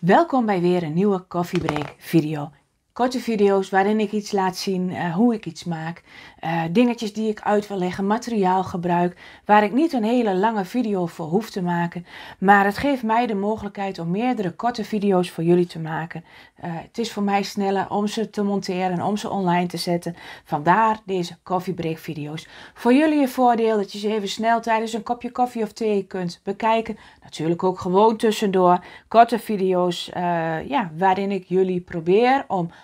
Welkom bij weer een nieuwe Coffee Break video korte video's waarin ik iets laat zien, eh, hoe ik iets maak, eh, dingetjes die ik uit wil leggen, materiaal gebruik, waar ik niet een hele lange video voor hoef te maken. Maar het geeft mij de mogelijkheid om meerdere korte video's voor jullie te maken. Eh, het is voor mij sneller om ze te monteren en om ze online te zetten. Vandaar deze koffiebreak video's. Voor jullie een voordeel dat je ze even snel tijdens een kopje koffie of thee kunt bekijken. Natuurlijk ook gewoon tussendoor korte video's ja, waarin ik jullie probeer om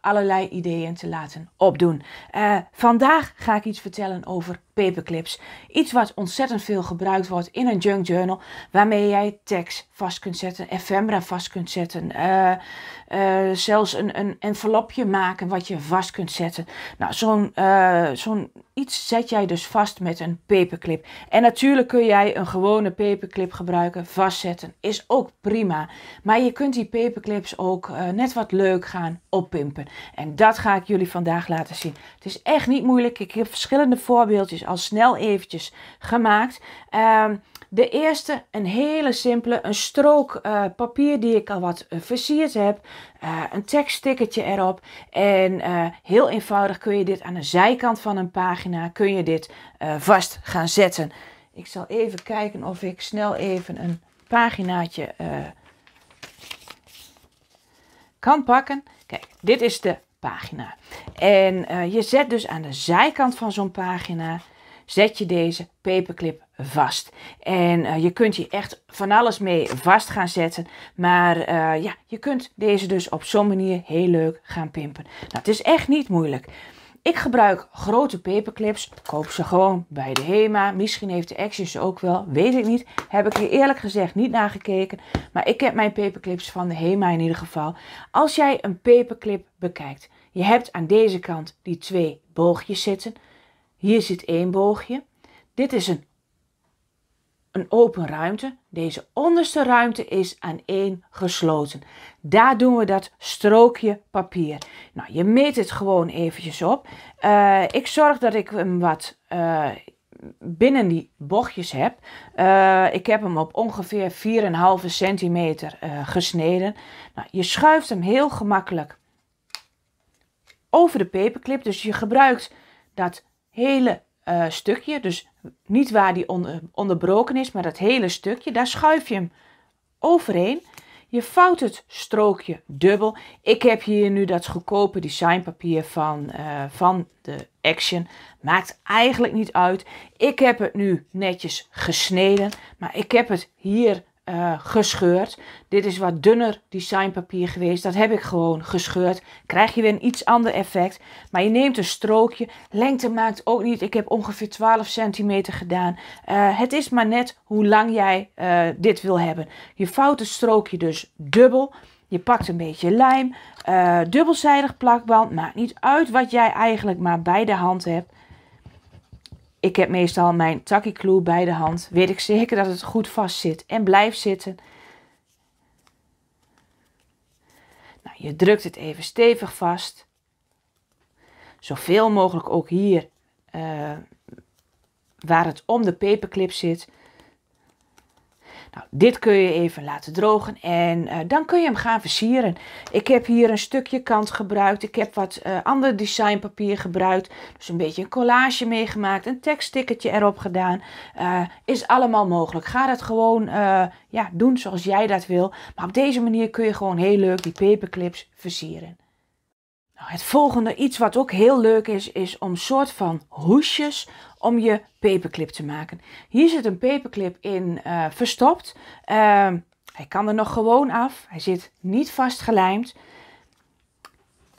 allerlei ideeën te laten opdoen. Eh, vandaag ga ik iets vertellen over paperclips. Iets wat ontzettend veel gebruikt wordt in een junk journal, waarmee jij tekst vast kunt zetten, ephemera vast kunt zetten, eh, eh, zelfs een, een envelopje maken wat je vast kunt zetten. Nou, zo'n zo'n iets zet jij dus vast met een paperclip. En natuurlijk kun jij een gewone paperclip gebruiken, vastzetten, is ook prima. Maar je kunt die paperclips ook net wat leuk gaan oppimpen. En dat ga ik jullie vandaag laten zien. Het is echt niet moeilijk. Ik heb verschillende voorbeeldjes al snel eventjes gemaakt. Ehm, de eerste, een hele simpele, een strook eh, papier die ik al wat eh, versierd heb. Eh, een tekststickertje erop. En heel eenvoudig kun je dit aan de zijkant van een pagina, kun je dit vast gaan zetten. Ik zal even kijken of ik snel even een paginaatje kan pakken. Kijk, dit is de pagina. En eh, je zet dus aan de zijkant van zo'n pagina, zet je deze paperclip vast. En eh, je kunt hier echt van alles mee vast gaan zetten. Maar eh, ja, je kunt deze dus op zo'n manier heel leuk gaan pimpen. Nou, het is echt niet moeilijk. Ik gebruik grote paperclips. Koop ze gewoon bij de HEMA. Misschien heeft de Action ze ook wel. Weet ik niet. Heb ik hier eerlijk gezegd niet naar gekeken. Maar ik heb mijn paperclips van de HEMA in ieder geval. Als jij een paperclip bekijkt. Je hebt aan deze kant die twee boogjes zitten. Hier zit één boogje. Dit is een een open ruimte. Deze onderste ruimte is aan één gesloten. Daar doen we dat strookje papier. Nou, je meet het gewoon eventjes op. Eh, ik zorg dat ik hem wat eh, binnen die bochtjes heb. Eh, ik heb hem op ongeveer 4,5 centimeter gesneden. Nou, je schuift hem heel gemakkelijk over de paperclip. Dus je gebruikt dat hele eh, stukje, dus niet waar die onderbroken is, maar dat hele stukje, daar schuif je hem overheen. Je vouwt het strookje dubbel. Ik heb hier nu dat goedkope designpapier van, eh, van de Action. Maakt eigenlijk niet uit. Ik heb het nu netjes gesneden, maar ik heb het hier eh, gescheurd. Dit is wat dunner designpapier geweest. Dat heb ik gewoon gescheurd. Krijg je weer een iets ander effect. Maar je neemt een strookje. Lengte maakt ook niet. Ik heb ongeveer 12 centimeter gedaan. Eh, het is maar net hoe lang jij eh, dit wil hebben. Je vouwt het strookje dus dubbel. Je pakt een beetje lijm. dubbelzijdig plakband. Maakt niet uit wat jij eigenlijk maar bij de hand hebt. Ik heb meestal mijn takkie bij de hand. Weet ik zeker dat het goed vast zit en blijft zitten. Nou, je drukt het even stevig vast. Zoveel mogelijk ook hier eh, waar het om de paperclip zit. Nou, dit kun je even laten drogen en eh, dan kun je hem gaan versieren. Ik heb hier een stukje kant gebruikt. Ik heb wat uh, ander designpapier gebruikt. Dus een beetje een collage meegemaakt. Een tekststikketje erop gedaan. Eh, is allemaal mogelijk. Ga dat gewoon ja, doen zoals jij dat wil. Maar op deze manier kun je gewoon heel leuk die paperclips versieren. Nou, het volgende, iets wat ook heel leuk is, is om soort van hoesjes om je paperclip te maken. Hier zit een peperclip in eh, verstopt. Ehm, hij kan er nog gewoon af. Hij zit niet vastgelijmd.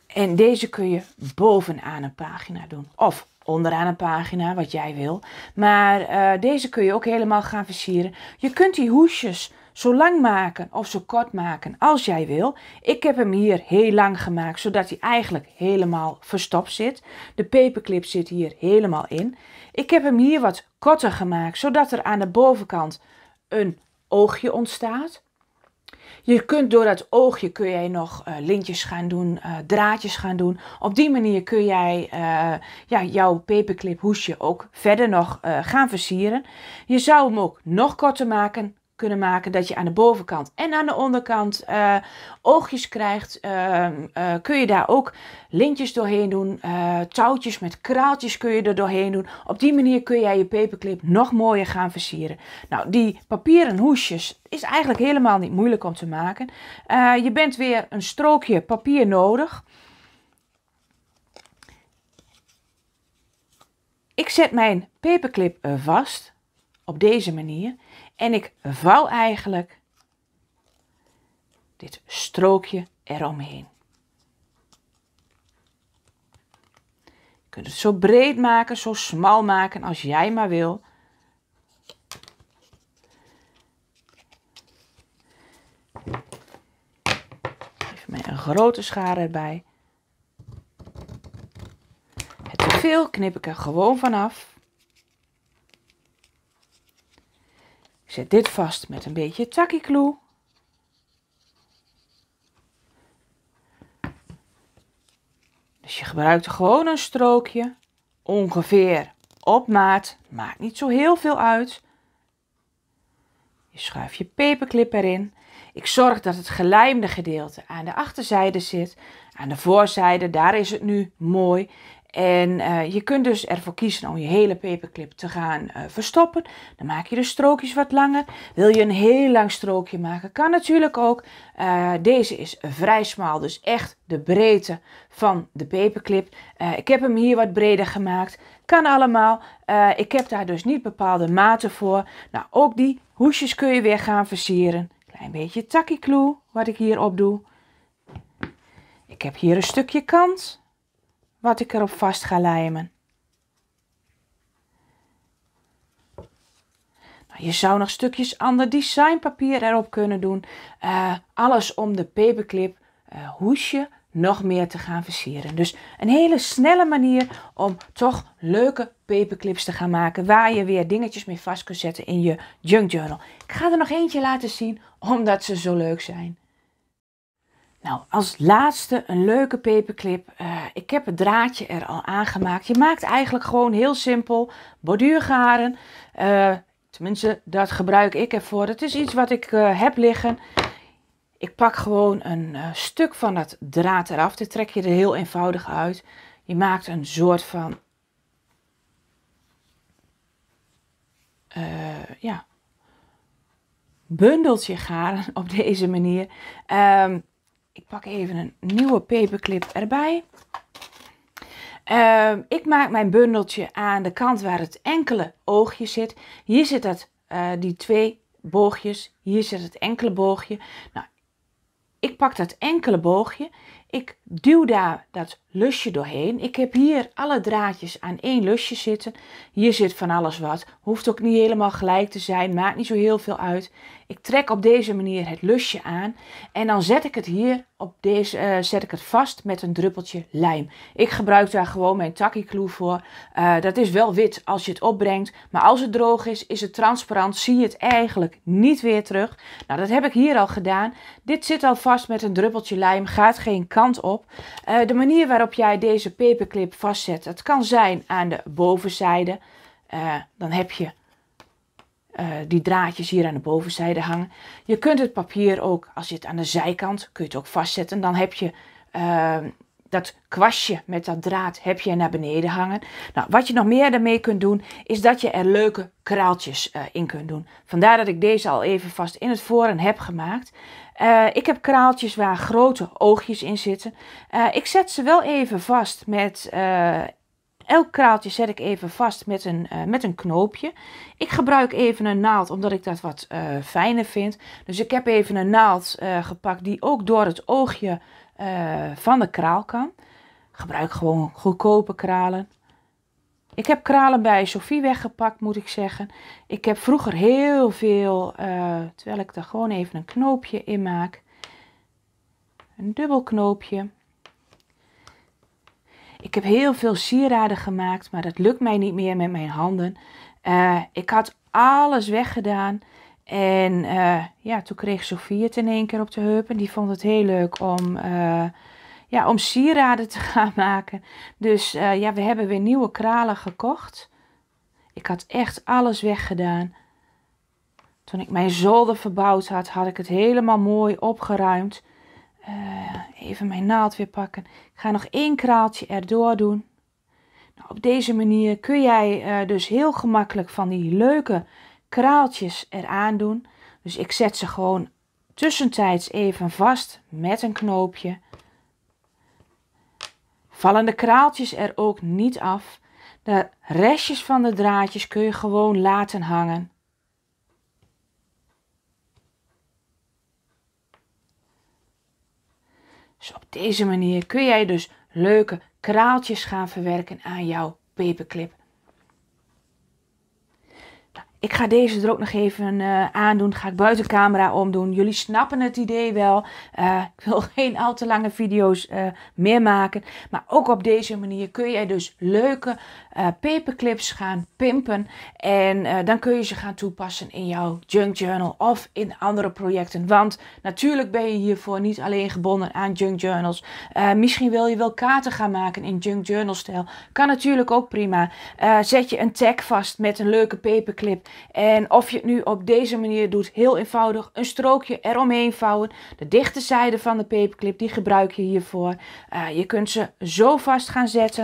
En deze kun je bovenaan een pagina doen. Of onderaan een pagina, wat jij wil. Maar eh, deze kun je ook helemaal gaan versieren. Je kunt die hoesjes zo lang maken of zo kort maken als jij wil. Ik heb hem hier heel lang gemaakt, zodat hij eigenlijk helemaal verstopt zit. De paperclip zit hier helemaal in. Ik heb hem hier wat korter gemaakt, zodat er aan de bovenkant een oogje ontstaat. Je kunt door dat oogje kun jij nog eh, lintjes gaan doen, eh, draadjes gaan doen. Op die manier kun jij uh, ja, jouw paperclip hoesje ook verder nog gaan versieren. Je zou hem ook nog korter maken, kunnen maken dat je aan de bovenkant en aan de onderkant eh, oogjes krijgt. Ehm, eh, kun je daar ook lintjes doorheen doen, eh, touwtjes met kraaltjes kun je er doorheen doen. Op die manier kun jij je paperclip nog mooier gaan versieren. Nou, die papieren hoesjes is eigenlijk helemaal niet moeilijk om te maken. je bent weer een strookje papier nodig. Ik zet mijn paperclip vast op deze manier. En ik vouw eigenlijk dit strookje eromheen. Je kunt het zo breed maken, zo smal maken als jij maar wil. Geef met een grote schaar erbij. Het te veel knip ik er gewoon vanaf. zet dit vast met een beetje takkikloe. Dus je gebruikt gewoon een strookje, ongeveer op maat, maakt niet zo heel veel uit. Je schuift je peperclip erin. Ik zorg dat het gelijmde gedeelte aan de achterzijde zit. Aan de voorzijde, daar is het nu mooi. En eh, je kunt dus ervoor kiezen om je hele paperclip te gaan eh, verstoppen. Dan maak je de strookjes wat langer. Wil je een heel lang strookje maken, kan natuurlijk ook. Eh, deze is vrij smal, dus echt de breedte van de paperclip. ik heb hem hier wat breder gemaakt. Kan allemaal. ik heb daar dus niet bepaalde maten voor. Nou, ook die hoesjes kun je weer gaan versieren. Klein beetje tacky glue wat ik hier op doe. Ik heb hier een stukje kant wat ik erop vast ga lijmen. Nou, je zou nog stukjes ander designpapier erop kunnen doen. Eh, alles om de paperclip eh, hoesje nog meer te gaan versieren. Dus een hele snelle manier om toch leuke paperclips te gaan maken. Waar je weer dingetjes mee vast kunt zetten in je junk journal. Ik ga er nog eentje laten zien omdat ze zo leuk zijn. Nou, als laatste een leuke paperclip. Eh, ik heb het draadje er al aangemaakt. Je maakt eigenlijk gewoon heel simpel borduurgaren. Eh, tenminste, dat gebruik ik ervoor. Het is iets wat ik eh, heb liggen. Ik pak gewoon een stuk van dat draad eraf. Dit trek je er heel eenvoudig uit. Je maakt een soort van... ja, bundeltje garen op deze manier. Um, ik pak even een nieuwe paperclip erbij. Ehm, ik maak mijn bundeltje aan de kant waar het enkele oogje zit. Hier zit het, eh, die twee boogjes. Hier zit het enkele boogje. Nou, ik pak dat enkele boogje ik duw daar dat lusje doorheen. Ik heb hier alle draadjes aan één lusje zitten. Hier zit van alles wat. Hoeft ook niet helemaal gelijk te zijn. Maakt niet zo heel veel uit. Ik trek op deze manier het lusje aan. En dan zet ik het hier op deze, eh, zet ik het vast met een druppeltje lijm. Ik gebruik daar gewoon mijn glue voor. Eh, dat is wel wit als je het opbrengt. Maar als het droog is, is het transparant. Zie je het eigenlijk niet weer terug. Nou, dat heb ik hier al gedaan. Dit zit al vast met een druppeltje lijm. Gaat geen kant kant op. Eh, de manier waarop jij deze paperclip vastzet, dat kan zijn aan de bovenzijde. Eh, dan heb je eh, die draadjes hier aan de bovenzijde hangen. Je kunt het papier ook, als je het aan de zijkant, kun je het ook vastzetten. Dan heb je ehm, dat kwastje met dat draad heb je naar beneden hangen. Nou, wat je nog meer daarmee kunt doen, is dat je er leuke kraaltjes eh, in kunt doen. Vandaar dat ik deze al even vast in het voren heb gemaakt. Eh, ik heb kraaltjes waar grote oogjes in zitten. Eh, ik zet ze wel even vast met elk kraaltje zet ik even vast met een, met een knoopje. Ik gebruik even een naald omdat ik dat wat fijner vind. Dus ik heb even een naald gepakt die ook door het oogje eh, van de kraal kan. Gebruik gewoon goedkope kralen. Ik heb kralen bij Sophie weggepakt, moet ik zeggen. Ik heb vroeger heel veel, eh, terwijl ik er gewoon even een knoopje in maak. Een dubbel knoopje. Ik heb heel veel sieraden gemaakt, maar dat lukt mij niet meer met mijn handen. Eh, ik had alles weggedaan. En eh, ja, toen kreeg Sofie het in één keer op de heupen. En die vond het heel leuk om, eh, ja, om sieraden te gaan maken. Dus eh, ja, we hebben weer nieuwe kralen gekocht. Ik had echt alles weggedaan. Toen ik mijn zolder verbouwd had, had ik het helemaal mooi opgeruimd. even mijn naald weer pakken. Ik ga nog één kraaltje erdoor doen. Nou, op deze manier kun jij dus heel gemakkelijk van die leuke kraaltjes eraan doen. Dus ik zet ze gewoon tussentijds even vast met een knoopje. Vallen de kraaltjes er ook niet af. De restjes van de draadjes kun je gewoon laten hangen. Dus op deze manier kun jij dus leuke kraaltjes gaan verwerken aan jouw paperclip. Ik ga deze er ook nog even uh, aandoen. Ga ik buiten camera omdoen. Jullie snappen het idee wel. Eh, ik wil geen al te lange video's eh, meer maken. Maar ook op deze manier kun jij dus leuke paperclips gaan pimpen. En dan kun je ze gaan toepassen in jouw junk journal of in andere projecten. Want natuurlijk ben je hiervoor niet alleen gebonden aan junk journals. misschien wil je wel kaarten gaan maken in junk journal stijl. Kan natuurlijk ook prima. zet je een tag vast met een leuke paperclip. En of je het nu op deze manier doet, heel eenvoudig, een strookje eromheen vouwen. De dichte zijde van de paperclip, die gebruik je hiervoor. Eh, je kunt ze zo vast gaan zetten.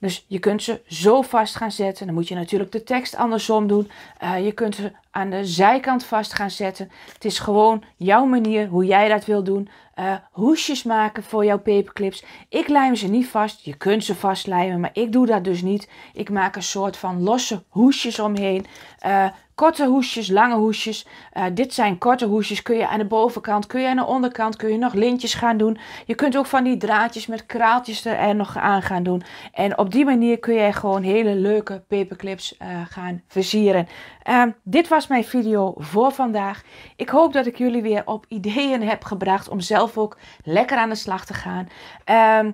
Dus je kunt ze zo vast gaan zetten. Dan moet je natuurlijk de tekst andersom doen. Eh, je kunt ze aan de zijkant vast gaan zetten. Het is gewoon jouw manier hoe jij dat wil doen. Eh, hoesjes maken voor jouw paperclips. Ik lijm ze niet vast. Je kunt ze vastlijmen, maar ik doe dat dus niet. Ik maak een soort van losse hoesjes omheen. Eh, korte hoesjes, lange hoesjes. Eh, dit zijn korte hoesjes. Kun je aan de bovenkant, kun je aan de onderkant, kun je nog lintjes gaan doen. Je kunt ook van die draadjes met kraaltjes er, nog aan gaan doen. En op die manier kun je gewoon hele leuke paperclips gaan versieren. Ehm, dit was mijn video voor vandaag. Ik hoop dat ik jullie weer op ideeën heb gebracht om zelf ook lekker aan de slag te gaan. Ehm,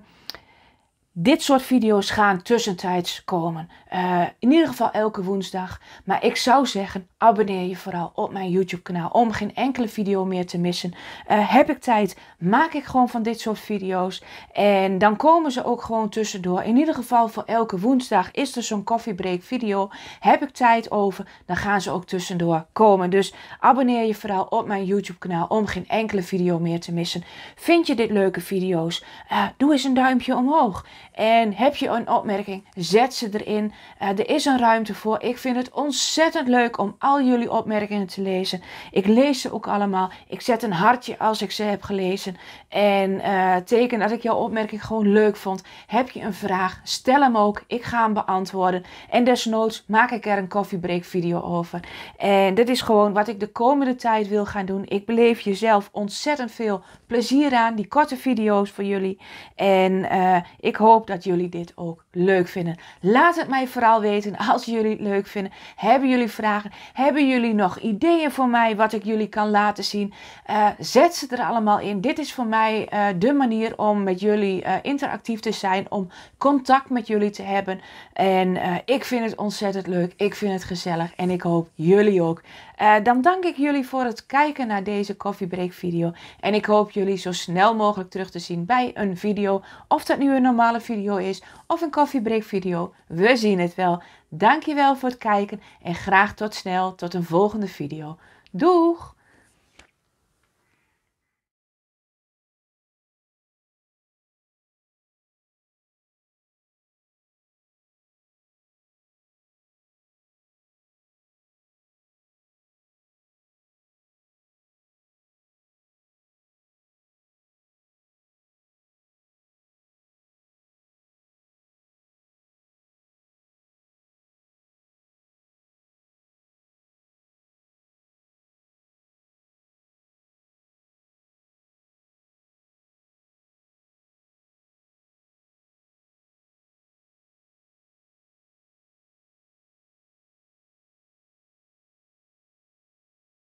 dit soort video's gaan tussentijds komen. Eh, in ieder geval elke woensdag. Maar ik zou zeggen, abonneer je vooral op mijn YouTube kanaal om geen enkele video meer te missen. Eh, heb ik tijd, maak ik gewoon van dit soort video's. En dan komen ze ook gewoon tussendoor. In ieder geval voor elke woensdag is er zo'n koffiebreak video. Heb ik tijd over, dan gaan ze ook tussendoor komen. Dus abonneer je vooral op mijn YouTube kanaal om geen enkele video meer te missen. Vind je dit leuke video's? Eh, doe eens een duimpje omhoog. En heb je een opmerking, zet ze erin. Eh, er is een ruimte voor. Ik vind het ontzettend leuk om al jullie opmerkingen te lezen. Ik lees ze ook allemaal. Ik zet een hartje als ik ze heb gelezen. En eh, teken dat ik jouw opmerking gewoon leuk vond. Heb je een vraag, stel hem ook. Ik ga hem beantwoorden. En desnoods maak ik er een koffiebreak video over. En dit is gewoon wat ik de komende tijd wil gaan doen. Ik beleef jezelf ontzettend veel plezier aan. Die korte video's voor jullie. En eh, ik hoop dat jullie dit ook leuk vinden. Laat het mij vooral weten als jullie het leuk vinden. Hebben jullie vragen? Hebben jullie nog ideeën voor mij wat ik jullie kan laten zien? Eh, zet ze er allemaal in. Dit is voor mij eh, de manier om met jullie eh, interactief te zijn, om contact met jullie te hebben. En ik vind het ontzettend leuk. Ik vind het gezellig en ik hoop jullie ook. Eh, dan dank ik jullie voor het kijken naar deze koffiebreak video. En ik hoop jullie zo snel mogelijk terug te zien bij een video. Of dat nu een normale video is of een koffiebreak video. We zien het wel. Dankjewel voor het kijken en graag tot snel tot een volgende video. Doeg!